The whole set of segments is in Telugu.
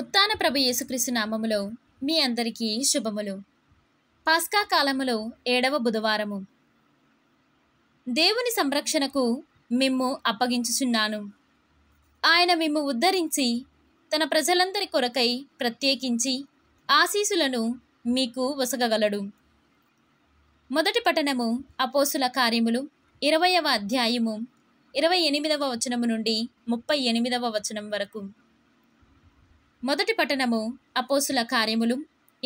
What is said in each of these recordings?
ఉత్తాన ప్రభు యేసుక్రీస్తు నామములో మీ అందరికీ శుభములు పాస్కా కాలములో ఏడవ బుధవారము దేవుని సంరక్షణకు మిమ్ము అప్పగించుచున్నాను ఆయన మిమ్ము ఉద్ధరించి తన ప్రజలందరి కొరకై ప్రత్యేకించి ఆశీసులను మీకు వసగగలడు మొదటి పట్టణము అపోసుల కార్యములు ఇరవయవ అధ్యాయము ఇరవై ఎనిమిదవ వచనము నుండి ముప్పై ఎనిమిదవ వచనం వరకు మొదటి పట్టణము అపోసుల కార్యములు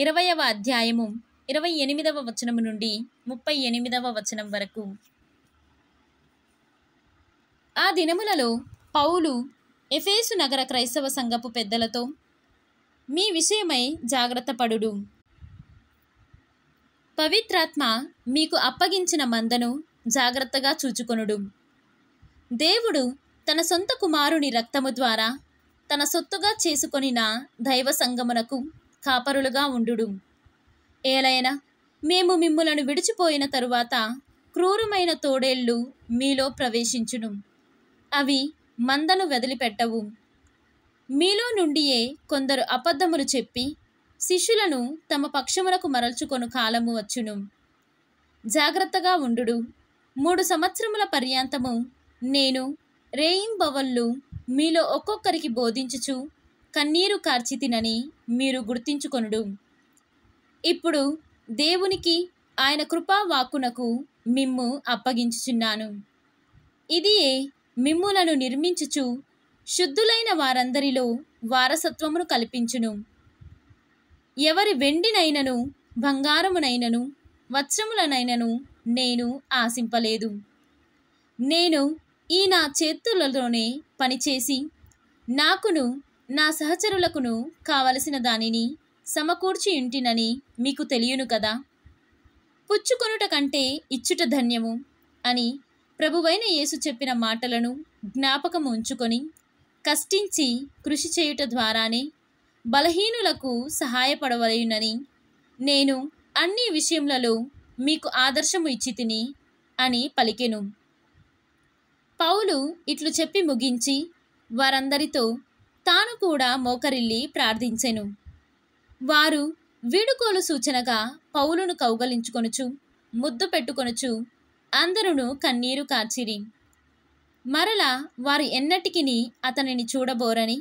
ఇరవయవ అధ్యాయము ఇరవై ఎనిమిదవ వచనము నుండి ముప్పై ఎనిమిదవ వచనం వరకు ఆ దినములలో పౌలు ఎఫేసు నగర క్రైస్తవ సంఘపు పెద్దలతో మీ విషయమై జాగ్రత్త పవిత్రాత్మ మీకు అప్పగించిన మందను జాగ్రత్తగా చూచుకొనుడు దేవుడు తన సొంత కుమారుని రక్తము ద్వారా తన సొత్తుగా చేసుకొనిన దైవ సంగమునకు కాపరులుగా ఉండు ఏలైనా మేము మిమ్ములను విడిచిపోయిన తరువాత క్రూరమైన తోడేళ్ళు మీలో ప్రవేశించును అవి మందను వదిలిపెట్టవు మీలో నుండియే కొందరు అబద్ధములు చెప్పి శిష్యులను తమ పక్షములకు మరల్చుకొను కాలము వచ్చును జాగ్రత్తగా ఉండు మూడు సంవత్సరముల పర్యాంతము నేను రేయింబవళ్ళు మీలో ఒక్కొక్కరికి బోధించుచు కన్నీరు కార్చితినని మీరు గుర్తించుకొనుడు ఇప్పుడు దేవునికి ఆయన కృపావాకునకు మిమ్ము అప్పగించుచున్నాను ఇదియే మిమ్ములను నిర్మించుచు శుద్ధులైన వారందరిలో వారసత్వమును కల్పించును ఎవరి వెండినైనను బంగారమునైనను వత్సములనైనను నేను ఆశింపలేదు నేను ఈ నా చేతులలోనే పనిచేసి నాకును నా సహచరులకును కావలసిన దానిని సమకూర్చి ఉంటినని మీకు తెలియను కదా పుచ్చుకొనుట కంటే ఇచ్చుట ధన్యము అని ప్రభువైన యేసు చెప్పిన మాటలను జ్ఞాపకం ఉంచుకొని కష్టించి కృషి చేయుట ద్వారానే బలహీనులకు సహాయపడవలయునని నేను అన్ని విషయములలో మీకు ఆదర్శము ఇచ్చి తిని అని పలికెను పౌలు ఇట్లు చెప్పి ముగించి వారందరితో తాను కూడా మోకరిల్లి ప్రార్థించెను వారు వీడుకోలు సూచనగా పౌలును కౌగలించుకొనుచు ముద్దు పెట్టుకొనుచు అందరును కన్నీరు కార్చిరి మరలా వారు ఎన్నటికిని అతనిని చూడబోరని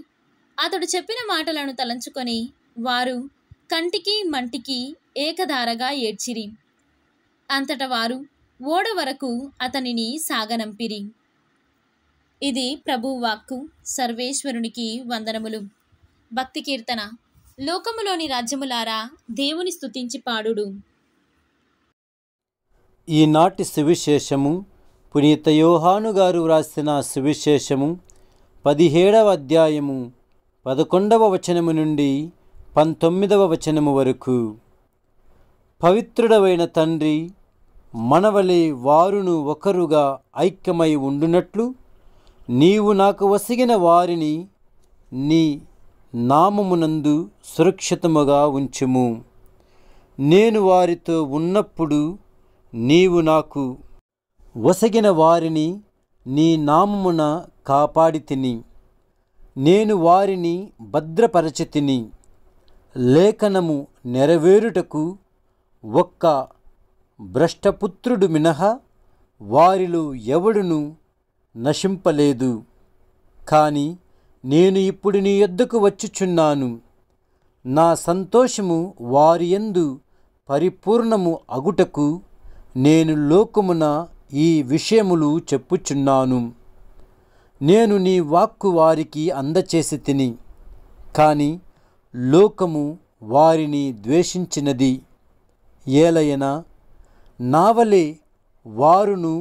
అతడు చెప్పిన మాటలను తలంచుకొని వారు కంటికి మంటికి ఏకధారగా ఏడ్చిరి అంతట వారు ఓడ వరకు అతనిని సాగనంపిరి ఇది ప్రభువాక్కు సర్వేశ్వరునికి వందనములు భక్తి కీర్తన లోకములోని రాజ్యములారా దేవుని స్థుతించి పాడుడు ఈనాటి సువిశేషము పునీత యోహాను గారు వ్రాసిన సువిశేషము పదిహేడవ అధ్యాయము పదకొండవ వచనము నుండి పంతొమ్మిదవ వచనము వరకు పవిత్రుడవైన తండ్రి మనవలే వారును ఒకరుగా ఐక్యమై ఉండునట్లు నీవు నాకు వసిగిన వారిని నీ నామమునందు సురక్షితముగా ఉంచుము నేను వారితో ఉన్నప్పుడు నీవు నాకు వసగిన వారిని నీ నామమున కాపాడి తిని నేను వారిని భద్రపరచి తిని లేఖనము నెరవేరుటకు ఒక్క భ్రష్టపుత్రుడు మినహా వారిలో ఎవడును నశింపలేదు కానీ నేను ఇప్పుడు నీ ఎద్దుకు వచ్చుచున్నాను నా సంతోషము వారి యందు పరిపూర్ణము అగుటకు నేను లోకమున ఈ విషయములు చెప్పుచున్నాను నేను నీ వాక్కు వారికి అందచేసి తిని కానీ లోకము వారిని ద్వేషించినది ఏలయన నావలే వారును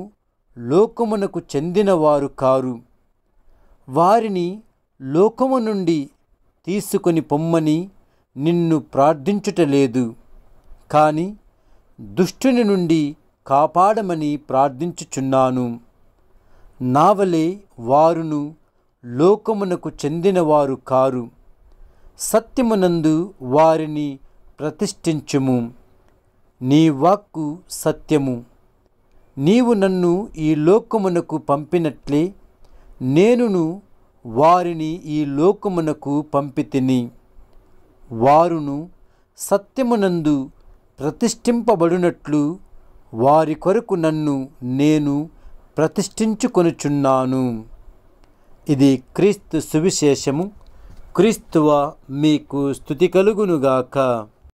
లోకమునకు చెందినవారు కారు వారిని లోకము నుండి తీసుకొని పొమ్మని నిన్ను ప్రార్థించుటలేదు కానీ దుష్టుని నుండి కాపాడమని ప్రార్థించుచున్నాను నావలే వారును లోకమునకు చెందినవారు కారు సత్యమునందు వారిని ప్రతిష్ఠించుము నీ వాక్కు సత్యము నీవు నన్ను ఈ లోకమునకు పంపినట్లే నేనును వారిని ఈ లోకమునకు పంపితిని వారును సత్యమునందు ప్రతిష్ఠింపబడినట్లు వారి కొరకు నన్ను నేను ప్రతిష్ఠించుకొనుచున్నాను ఇది క్రీస్తు సువిశేషము క్రీస్తువ మీకు స్థుతి కలుగునుగాక